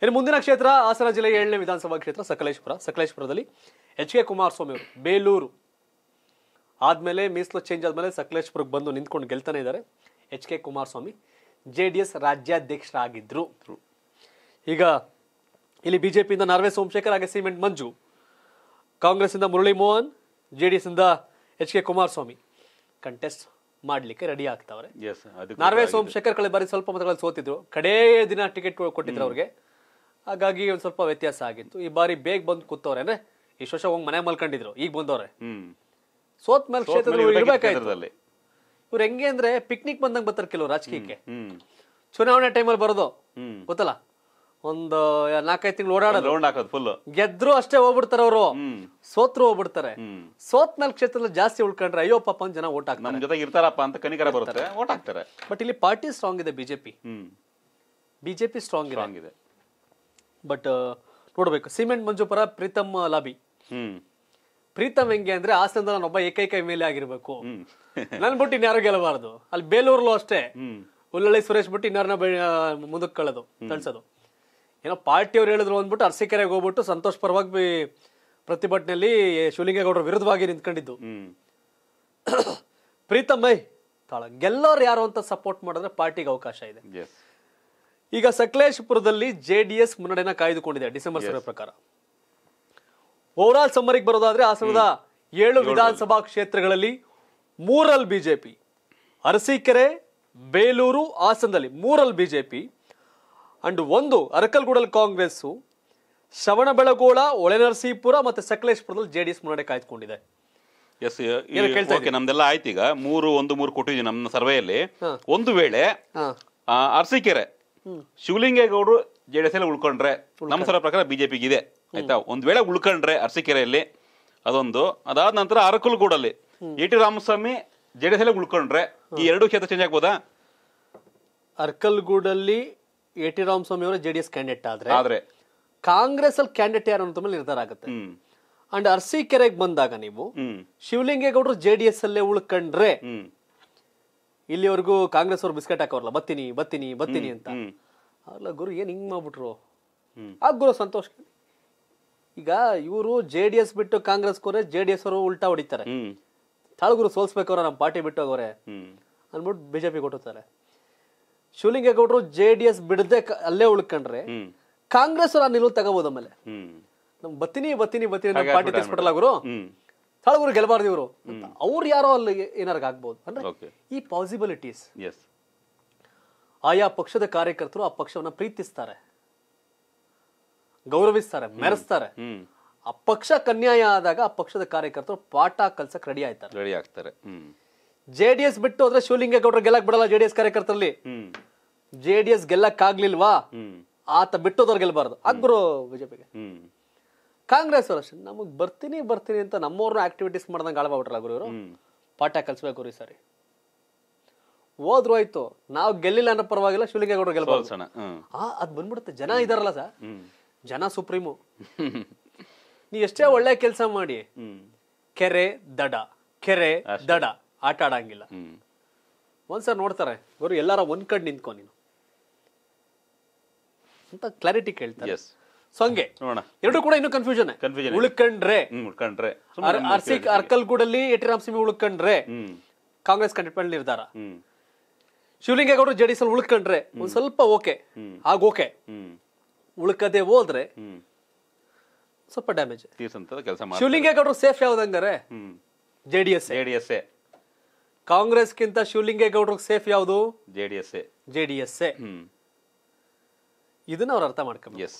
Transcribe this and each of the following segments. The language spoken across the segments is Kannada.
ಇನ್ನು ಮುಂದಿನ ಕ್ಷೇತ್ರ ಹಾಸನ ಜಿಲ್ಲೆಯ ಏಳನೇ ವಿಧಾನಸಭಾ ಕ್ಷೇತ್ರ ಸಕಲೇಶ್ಪುರ ಸಕಲೇಶ್ಪುರದಲ್ಲಿ ಎಚ್ ಕೆ ಕುಮಾರಸ್ವಾಮಿ ಅವರು ಬೇಲೂರು ಆದಮೇಲೆ ಮೀಸಲು ಚೇಂಜ್ ಆದಮೇಲೆ ಸಕಲೇಶ್ಪುರಕ್ಕೆ ಬಂದು ನಿಂತ್ಕೊಂಡು ಗೆಲ್ತಾನೆ ಇದ್ದಾರೆ H K Kumaraswamy J D S ರಾಜ್ಯಾಧ್ಯಕ್ಷರಾಗಿದ್ರು ಈಗ ಇಲ್ಲಿ ಬಿ ಜೆ ಪಿಯಿಂದ ನಾರ್ವೆ ಸೋಮಶೇಖರ್ ಹಾಗೆ ಸಿಮೆಂಟ್ ಮಂಜು ಕಾಂಗ್ರೆಸ್ಸಿಂದ Murali Mohan J D S ಇಂದ ಎಚ್ ಕೆ ಕುಮಾರಸ್ವಾಮಿ ಕಂಟೆಸ್ಟ್ ಮಾಡಲಿಕ್ಕೆ ರೆಡಿ ಆಗ್ತಾವ್ರೆ ನಾರ್ವೆ ಸೋಮಶೇಖರ್ ಕಳೆ ಬಾರಿ ಸ್ವಲ್ಪ ಮತಗಳಲ್ಲಿ ಸೋತಿದ್ರು ಕಡೇ ದಿನ ಟಿಕೆಟ್ ಕೊಟ್ಟಿದ್ರು ಅವ್ರಿಗೆ ಹಾಗಾಗಿ ಒಂದು ಸ್ವಲ್ಪ ವ್ಯತ್ಯಾಸ ಆಗಿತ್ತು ಈ ಬಾರಿ ಬೇಗ ಬಂದು ಕೂತವ್ರೆ ಅಂದ್ರೆ ಈ ವರ್ಷ ಹೋಗ್ ಮನೆ ಮಲ್ಕೊಂಡಿದ್ರು ಈಗ ಬಂದವ್ರೆ ಸೋತ್ ಮೇಲೆ ಕ್ಷೇತ್ರದಲ್ಲಿ ಇರ್ಬೇಕಾಯ್ತು ಇವ್ರು ಹೆಂಗೆ ಅಂದ್ರೆ ಪಿಕ್ನಿಕ್ ಬಂದಂಗ್ ಬರ್ತಾರೆ ಕೆಲವು ರಾಜಕೀಯಕ್ಕೆ ಚುನಾವಣೆ ಟೈಮಲ್ಲಿ ಬರೋದು ಗೊತ್ತಲ್ಲ ಒಂದು ನಾಲ್ಕೈದು ತಿಂಗಳು ಓಡಾಡೋದು ಗೆದ್ರು ಅಷ್ಟೇ ಹೋಗ್ಬಿಡ್ತಾರೆ ಅವರು ಸೋತ್ರು ಹೋಗ್ಬಿಡ್ತಾರೆ ಸೋತ್ ಮೇಲೆ ಕ್ಷೇತ್ರದಲ್ಲಿ ಜಾಸ್ತಿ ಉಳ್ಕೊಂಡ್ರೆ ಅಯ್ಯೋ ಪಾಪ ಜನ ಓಟ್ ಹಾಕ್ತಾರೆ ಇರ್ತಾರಪ್ಪ ಅಂತ ಕನಿಕರ ಬರುತ್ತೆ ಓಟ್ ಹಾಕ್ತಾರೆ ಬಟ್ ಇಲ್ಲಿ ಪಾರ್ಟಿ ಸ್ಟ್ರಾಂಗ್ ಇದೆ ಬಿಜೆಪಿ ಬಿಜೆಪಿ ಸ್ಟ್ರಾಂಗ್ ಇದೆ ಬಟ್ uh, ನೋಡ್ಬೇಕು cement Manju Preetham uh, lobby Preetham ಹೆಂಗೆ ಅಂದ್ರೆ ಹಾಸನದ ನಾನು ಒಬ್ಬ ಏಕೈಕ ಮೇಲೆ ಆಗಿರ್ಬೇಕು ನನ್ ಬಿಟ್ಟು ಇನ್ಯಾರು ಗೆಲ್ಲಬಾರ್ದು ಅಲ್ಲಿ ಬೇಲೂರ್ಲು ಅಷ್ಟೇ ಉಲ್ಲಳ್ಳಿ ಸುರೇಶ್ ಬಿಟ್ಟು ಇನ್ನಾರನ್ನ ಮುಂದಕ್ಕೆ ಕಳೆದು ತಳ್ಸೋದು ಏನೋ ಪಾರ್ಟಿ ಅವ್ರು ಹೇಳಿದ್ರು ಅಂದ್ಬಿಟ್ಟು ಅರಸೀಕೆರೆಗೆ ಹೋಗ್ಬಿಟ್ಟು ಸಂತೋಷ್ ಪರವಾಗಿ ಪ್ರತಿಭಟನೆಯಲ್ಲಿ ಶಿವಲಿಂಗೇಗೌಡರ ವಿರುದ್ಧವಾಗಿ ನಿಂತ್ಕೊಂಡಿದ್ದು ಪ್ರೀತಮ್ ತಾಳ ಗೆಲ್ಲೋರು ಯಾರು ಅಂತ ಸಪೋರ್ಟ್ ಮಾಡಿದ್ರೆ ಪಾರ್ಟಿಗೆ ಅವಕಾಶ ಇದೆ ಈಗ ಸಕಲೇಶಪುರದಲ್ಲಿ ಜೆ ಡಿ ಎಸ್ ಕಾಯ್ದುಕೊಂಡಿದೆ ಡಿಸೆಂಬರ್ ಸರ್ವೆ ಪ್ರಕಾರ ಓವರ್ ಆಲ್ ಸಮ್ಮರಿಗೆ ಬರೋದಾದ್ರೆ ಹಾಸನದ ಏಳು ವಿಧಾನಸಭಾ ಕ್ಷೇತ್ರಗಳಲ್ಲಿ ಮೂರಲ್ಲಿ ಬಿಜೆಪಿ ಅರಸೀಕೆರೆ ಬೇಲೂರು ಹಾಸನದಲ್ಲಿ ಮೂರಲ್ಲಿ ಬಿಜೆಪಿ ಅಂಡ್ ಒಂದು ಅರಕಲ್ಗೂಡಲ್ಲಿ ಕಾಂಗ್ರೆಸ್ ಶ್ರವಣಬೆಳಗೋಳ ಒಳೆನರಸೀಪುರ ಮತ್ತು ಸಕಲೇಶಪುರದಲ್ಲಿ ಜೆ ಡಿ ಎಸ್ ಮುನ್ನಡೆ ಕಾಯ್ದುಕೊಂಡಿದೆ ಎಸ್ ಓಕೆ ನಮ್ದೆಲ್ಲ ಆಯ್ತು ಈಗ ಮೂರು ಒಂದು ಮೂರು ಕೊಟ್ಟಿದ್ವಿ ನಮ್ಮ ಸರ್ವೆಯಲ್ಲಿ ಒಂದು ವೇಳೆ ಅರಸೀಕೆರೆ ಶಿವಲಿಂಗೇಗೌಡರು ಜೆ ಡಿ ಎಸ್ ಅಲ್ಲಿ ಉಳ್ಕೊಂಡ್ರೆ ನಮ್ಮ ಸರ ಪ್ರಕಾರ ಬಿಜೆಪಿಗೆ ಇದೆ ಆಯ್ತಾ ಒಂದ್ ವೇಳೆ ಉಳ್ಕೊಂಡ್ರೆ ಅರಸೀಕೆರೆಯಲ್ಲಿ ಅದೊಂದು ಅದಾದ ನಂತರ ಅರಕಲ್ಗೂಡಲ್ಲಿ A T Ramaswamy J D S ಅಲ್ಲಿ ಉಳ್ಕೊಂಡ್ರೆ ಈ ಎರಡು ಕ್ಷೇತ್ರ ಚೇಂಜ್ ಆಗ್ಬೋದಾ ಅರ್ಕಲ್ಗೂಡಲ್ಲಿ ಎ ಟಿ ರಾಮಸ್ವಾಮಿ ಅವರ ಜೆ ಡಿ ಎಸ್ ಕ್ಯಾಂಡಿಡೇಟ್ ಆದ್ರೆ ಆದ್ರೆ ಕಾಂಗ್ರೆಸ್ ಅಲ್ಲಿ ಕ್ಯಾಂಡಿಡೇಟ್ ಯಾರು ಅಂತ ಮೇಲೆ ನಿರ್ಧಾರ ಆಗುತ್ತೆ ಅಂಡ್ ಅರಸೀಕೆರೆಗೆ ಬಂದಾಗ ನೀವು ಶಿವಲಿಂಗೇಗೌಡರು ಜೆ ಡಿ ಎಸ್ ಅಲ್ಲೇ ಉಳ್ಕೊಂಡ್ರೆ ಇಲ್ಲಿವರೆಗೂ ಕಾಂಗ್ರೆಸ್ ಅವರು ಬಿಸ್ಕೆಟ್ ಹಾಕೋರಲ್ಲ ಬತ್ತೀನಿ ಬತ್ತೀನಿ ಬತ್ತೀನಿ ಅಂತ ಅಲ್ಲ ಗುರು ಏನು ಹಿಂಗೆ ಮಾಡ್ಬಿಟ್ರು ಆ ಗುರು ಸಂತೋಷ ಈಗ ಇವರು ಜೆ ಡಿ ಎಸ್ ಬಿಟ್ಟು ಕಾಂಗ್ರೆಸ್ ಕೋರೆ ಜೆ ಡಿ ಎಸ್ ಅವರು ಉಲ್ಟಾ ಹೊಡಿತಾರೆ ತಾಳ್ಗುರು ಸೋಲ್ಸ್ಬೇಕವ್ರ ನಮ್ಮ ಪಾರ್ಟಿ ಬಿಟ್ಟು ಹೋಗೋರೆ ಅಂದ್ಬಿಟ್ಟು ಬಿಜೆಪಿ ಕೊಟ್ಟುತ್ತಾರೆ ಶಿವಲಿಂಗೇಗೌಡರು ಜೆ ಡಿ ಎಸ್ ಬಿಡದೆ ಅಲ್ಲೇ ಉಳ್ಕೊಂಡ್ರೆ ಕಾಂಗ್ರೆಸ್ ಅವ್ರ ನಿಲುವು ತಗೋಬಹುದು ಆಮೇಲೆ ನಮ್ ಬತ್ತೀನಿ ಬತ್ತೀನಿ ಬತ್ತೀನಿ ನಮ್ಮ ಪಾರ್ಟಿ ತಿಳ್ಸ್ಬಿಡಲ್ಲ ಗುರು ತಾಳ್ಗುರು ಗೆಲ್ಬಾರ್ದು ಇವರು ಅವ್ರು ಯಾರೋ ಅಲ್ಲಿ ಏನಾರ ಆಗ್ಬೋದು ಅಂದ್ರೆ ಈ ಪಾಸಿಬಿಲಿಟೀಸ್ ಆಯಾ ಪಕ್ಷದ ಕಾರ್ಯಕರ್ತರು ಆ ಪಕ್ಷವನ್ನ ಪ್ರೀತಿಸ್ತಾರೆ ಗೌರವಿಸ್ತಾರೆ ಮೆರೆಸ್ತಾರೆ ಆ ಪಕ್ಷ ಕನ್ಯಾಯ ಆದಾಗ ಆ ಪಕ್ಷದ ಕಾರ್ಯಕರ್ತರು ಪಾಠ ಕಲ್ಸಕ್ ರೆಡಿ ಆಯ್ತಾರೆ ರೆಡಿ ಆಗ್ತಾರೆ ಜೆಡಿಎಸ್ ಬಿಟ್ಟು ಹೋದ್ರೆ ಶಿವಲಿಂಗೇಗೌಡರು ಗೆಲ್ಲಕ್ ಬಿಡಲ್ಲ ಜೆಡಿಎಸ್ ಕಾರ್ಯಕರ್ತರಲ್ಲಿ ಜೆಡಿಎಸ್ ಗೆಲ್ಲಕ್ ಆಗ್ಲಿಲ್ವಾ ಆತ ಬಿಟ್ಟೋದವ್ರು ಗೆಲ್ಬಾರ್ದು ಅಗ್ರು ಬಿಜೆಪಿಗೆ ಕಾಂಗ್ರೆಸ್ ಅವರು ಅಷ್ಟೇ ನಮಗ್ ಬರ್ತೀನಿ ಬರ್ತೀನಿ ಅಂತ ನಮ್ಮವ್ರನ್ನ ಆಕ್ಟಿವಿಟೀಸ್ ಮಾಡ್ದಂಗೆ ಆಳ್ಬಾಬಿಟ್ರಲ್ಲ ಗುರು ಪಾಠ ಕಲ್ಸ್ಬೇಕು ರೀ ಸರಿ ಹೋದ್ರು ಆಯ್ತು ನಾವ್ ಗೆಲ್ಲಿಲ್ಲ ಅನ್ನೋ ಪರವಾಗಿಲ್ಲ ಶಿವಲಿಂಗೇಗೌಡರು ಗೆಲ್ಬೋದು ಅದ್ ಬಂದ್ಬಿಡುತ್ತೆ ಜನ ಇದಾರಲ್ಲ ಸರ್ ಜನ ಸುಪ್ರೀಮು ನೀ ಎಷ್ಟೇ ಒಳ್ಳೆ ಕೆಲಸ ಮಾಡಿ ಕೆರೆ ದಡ ಕೆರೆ ದಡ ಆಟ ಆಡಂಗಿಲ್ಲ ಒಂದ್ಸರ್ ನೋಡ್ತಾರೆ ಗುರು ಎಲ್ಲಾರ ಒಂದ್ ಕಡ್ ನಿಂತ್ಕೊ ನೀನು ಅಂತ ಕ್ಲಾರಿಟಿ ಕೇಳ್ತಾರೆ ಸೊ ಹಂಗೆ ನೋಡೋಣ ಎರಡು ಕೂಡ ಇನ್ನು ಕನ್ಫ್ಯೂಷನ್ ಇದೆ. ಉಳ್ಕಂಡ್ರೆ ಉಳ್ಕೊಂಡ್ರೆ ಸುಮ್ನೆ ಅರ್ಸಿ ಅರ್ಕಲ್ಗೂಡಲ್ಲಿ ಯಟಿ ರಾಮಸಿಂಗ್ ಉಳ್ಕಂಡ್ರೆ ಕಾಂಗ್ರೆಸ್ ಕಂಡಿಟ್ಮೆಂಟ್ ನಿರ್ಧಾರ ಶಿವಲಿಂಗೇಗೌಡರು ಜೆ ಡಿ ಅಲ್ಲಿ ಉಳ್ಕೊಂಡ್ರೆ ಒಂದ್ ಸ್ವಲ್ಪ ಓಕೆ ಆಗ ಓಕೆ ಉಳ್ಕದೆ ಹೋದ್ರೆ ಸ್ವಲ್ಪ ಡ್ಯಾಮೇಜ್ ಕೆಲಸ ಶಿವಲಿಂಗೇಗೌಡರು ಸೇಫ್ ಯಾವ್ದಂಗಾರೆ JDS D S J D S safe ಯಾವ್ದು ಜೆಡಿಎಸ್ ಡಿ ಎಸ್ ಜೆ ಇದನ್ನ ಅವ್ರು ಅರ್ಥ ಮಾಡ್ಕೊಂಡ್ ಎಸ್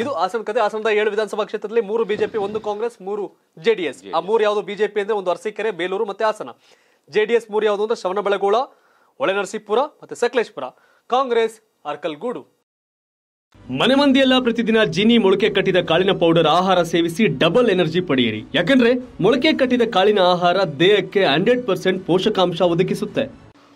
ಇದು ಹಾಸನ ಕತೆ ಹಾಸನದ ಏಳು ವಿಧಾನಸಭಾ ಕ್ಷೇತ್ರದಲ್ಲಿ ಮೂರು ಬಿಜೆಪಿ ಒಂದು ಕಾಂಗ್ರೆಸ್ ಮೂರು ಜೆಡಿಎಸ್ ಆ ಮೂರು ಯಾವುದು ಬಿಜೆಪಿ ಅಂದ್ರೆ ಒಂದು ಅರಸೀಕೆರೆ ಬೇಲೂರು ಮತ್ತೆ ಹಾಸನ ಜೆಡಿಎಸ್ ಮೂರು ಯಾವುದು ಅಂದ್ರೆ ಶ್ರವಣಬೆಳಗೋಳ ನರಸೀಪುರ ಮತ್ತು ಸಕಲೇಶ್ಪುರ ಕಾಂಗ್ರೆಸ್ ಅರ್ಕಲ್ಗೂಡು ಮನೆ ಮಂದಿಯೆಲ್ಲ ಪ್ರತಿದಿನ ಜಿನಿ ಮೊಳಕೆ ಕಟ್ಟಿದ ಕಾಳಿನ ಪೌಡರ್ ಆಹಾರ ಸೇವಿಸಿ ಡಬಲ್ ಎನರ್ಜಿ ಪಡೆಯಿರಿ ಯಾಕಂದ್ರೆ ಮೊಳಕೆ ಕಟ್ಟಿದ ಕಾಳಿನ ಆಹಾರ ದೇಹಕ್ಕೆ ಹಂಡ್ರೆಡ್ ಪರ್ಸೆಂಟ್ ಪೋಷಕಾಂಶ ಒದಗಿಸುತ್ತೆ